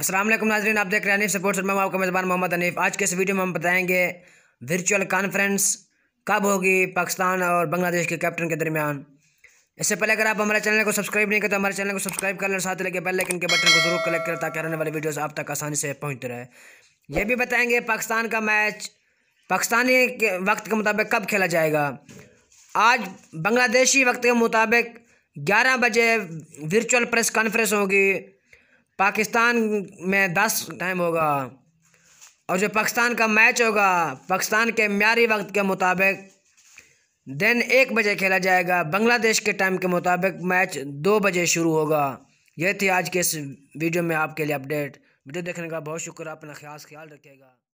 असलम नाजरीन आप देख रहे हैं अनिफ सपोर्ट मैं आपका मेज़बान मोहम्मद अनीफ आज के इस वीडियो में हम बताएंगे वर्चुअल कॉन्फ्रेंस कब होगी पाकिस्तान और बांग्लादेश के कैप्टन के दरमियान इससे पहले अगर आप हमारे चैनल को सब्सक्राइब नहीं करें तो हमारे चैनल को सब्सक्राइब कर लें साथ लगे बेल लेकिन के बटन को जरूर क्लिक करें ताकि आने वाले वीडियोज़ आप तक आसानी से पहुँचते रहे ये भी बताएंगे पाकिस्तान का मैच पाकिस्तानी वक्त के मुताबिक कब खेला जाएगा आज बांग्लादेशी वक्त के मुताबिक ग्यारह बजे वर्चुअल प्रेस कॉन्फ्रेंस होगी पाकिस्तान में दस टाइम होगा और जो पाकिस्तान का मैच होगा पाकिस्तान के म्यारी वक्त के मुताबिक दिन एक बजे खेला जाएगा बांग्लादेश के टाइम के मुताबिक मैच दो बजे शुरू होगा यह थी आज के इस वीडियो में आपके लिए अपडेट वीडियो देखने का बहुत शुक्र अपना ख्यास ख्याल रखेगा